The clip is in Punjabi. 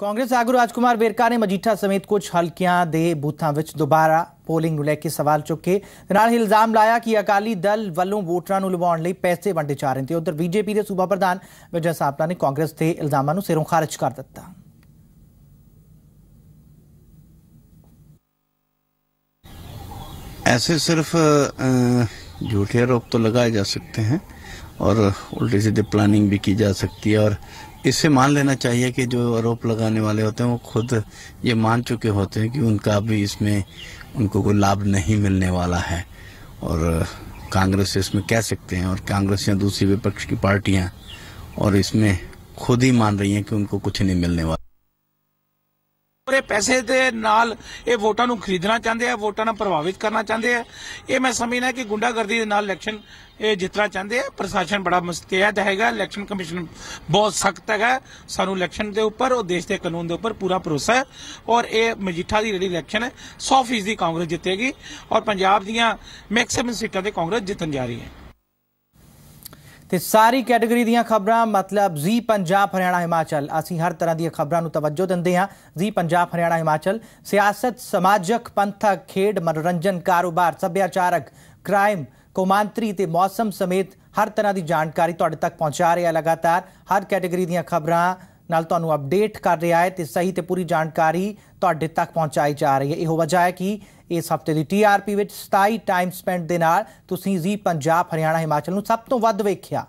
ਕਾਂਗਰਸ ਆਗੂ ਰਾਜਕੁਮਾਰ ਬੇਰਕਾ ਨੇ ਮਜੀਠਾ ਸਮੇਤ ਕੁਝ ਹਲਕਿਆਂ ਦੇ ਬੂਥਾਂ ਵਿੱਚ ਦੁਬਾਰਾ ਪੋਲਿੰਗ ਨੂੰ ਲੈ ਕੇ ਸਵਾਲ ਚੁੱਕੇ ਨਾਲ ਇਲਜ਼ਾਮ ਲਾਇਆ ਕਿ ਅਕਾਲੀ ਦਲ ਵੱਲੋਂ ਵੋਟਰਾਂ ਨੂੰ ਲਵਾਉਣ ਲਈ ਪੈਸੇ ਵੰਡੇ ਜਾ ਰਹੇ ਤੇ ਉਧਰ ਬੀਜੇਪੀ ਦੇ ਸੂਬਾ ਪ੍ਰਧਾਨ ਵਿਜੇ ਸਾਪਲਾ ਨੇ ਕਾਂਗਰਸ ਦੇ ਇਲਜ਼ਾਮਾਂ ਨੂੰ ਸਿਰੋਂ ਖਾਰਜ ਕਰ ਦਿੱਤਾ ऐसे सिर्फ झूठे आरोप तो लगाए जा सकते हैं और उल्टी सीधे ਪਲਾਨਿੰਗ ਵੀ की ਜਾ ਸਕਤੀ ਹੈ ਔਰ इससे मान लेना चाहिए कि जो आरोप लगाने वाले होते हैं वो खुद ये मान चुके होते हैं कि उनका भी इसमें उनको कोई लाभ नहीं मिलने वाला है और कांग्रेस इसमें कह सकते हैं और कांग्रेस या दूसरी विपक्ष की पार्टियां और इसमें खुद ही मान रही हैं कि उनको कुछ नहीं मिलने वाला ਔਰ ਇਹ ਪੈਸੇ ਦੇ ਨਾਲ ਇਹ ਵੋਟਾਂ ਨੂੰ ਖਰੀਦਣਾ ਚਾਹੁੰਦੇ ਆ ਵੋਟਾਂ ਨੂੰ ਪ੍ਰਭਾਵਿਤ ਕਰਨਾ ਚਾਹੁੰਦੇ ਆ ਇਹ ਮੈਂ ਸਮਝਣਾ ਕਿ ਗੁੰਡਾਗਰਦੀ ਦੇ ਨਾਲ ਇਲੈਕਸ਼ਨ ਇਹ ਜਿੱਤਣਾ ਚਾਹੁੰਦੇ ਆ ਪ੍ਰਸ਼ਾਸਨ ਬੜਾ ਮੁਸਤੈਦ ਹੈਗਾ ਇਲੈਕਸ਼ਨ ਕਮਿਸ਼ਨ ਬਹੁਤ ਸਖਤ ਹੈਗਾ ਸਾਨੂੰ ਇਲੈਕਸ਼ਨ ਦੇ ਉੱਪਰ ਉਹ ਦੇਸ਼ ਦੇ ਕਾਨੂੰਨ ਦੇ ਉੱਪਰ ਪੂਰਾ ਭਰੋਸਾ ਹੈ ਔਰ ਇਹ ਮਜੀਠਾ ਦੀ ਜਿਹੜੀ ਇਲੈਕਸ਼ਨ ਹੈ 100% ਕਾਂਗਰਸ ਜਿੱਤੇਗੀ ਔਰ ਪੰਜਾਬ ਦੀਆਂ ਮੈਕਸਿਮਮ ਸੀਟਾਂ ਤੇ ਕਾਂਗਰਸ ਜਿੱਤਣ ਜਾ ਰਹੀ ਹੈ ਤੇ ਸਾਰੀ ਕੈਟਾਗਰੀ ਦੀਆਂ ਖਬਰਾਂ ਮਤਲਬ ਜੀ ਪੰਜਾਬ ਹਰਿਆਣਾ ਹਿਮਾਚਲ ਅਸੀਂ ਹਰ ਤਰ੍ਹਾਂ ਦੀਆਂ ਖਬਰਾਂ ਨੂੰ ਤਵੱਜੋ ਦਿੰਦੇ ਹਾਂ ਜੀ ਪੰਜਾਬ ਹਰਿਆਣਾ ਹਿਮਾਚਲ ਸਿਆਸਤ ਸਮਾਜਿਕ ਪੰਥਕ ਖੇਡ ਮਨੋਰੰਜਨ ਕਾਰੋਬਾਰ ਸੱਭਿਆਚਾਰਕ ਕ੍ਰਾਈਮ ਕੋਮਾਂਤਰੀ ਤੇ ਮੌਸਮ ਸਮੇਤ ਹਰ ਤਰ੍ਹਾਂ ਦੀ ਜਾਣਕਾਰੀ ਤੁਹਾਡੇ ਤੱਕ ਪਹੁੰਚਾ ਰਿਹਾ ਲਗਾਤਾਰ ਹਰ ਕੈਟਾਗਰੀ ਦੀਆਂ ਖਬਰਾਂ ਨਾਲ ਤੁਹਾਨੂੰ ਅਪਡੇਟ ਕਰ ਰਿਹਾ ਹੈ ਤੇ ਸਹੀ ਤੇ ਪੂਰੀ ਜਾਣਕਾਰੀ ਤੁਹਾਡੇ ਤੱਕ ਪਹੁੰਚਾਈ ਜਾ ਰਹੀ ਹੈ ਇਹੋ ਵਜ੍ਹਾ ਹੈ ਕਿ ਇਸ ਹਫਤੇ ਦੀ ਟੀਆਰਪੀ ਵਿੱਚ 27 ਟਾਈਮ ਸਪੈਂਡ ਦੇ ਨਾਲ ਤੁਸੀਂ ਜੀ ਪੰਜਾਬ ਹਰਿਆਣਾ ਹਿਮਾਚਲ ਨੂੰ ਸਭ ਤੋਂ ਵੱਧ ਵੇਖਿਆ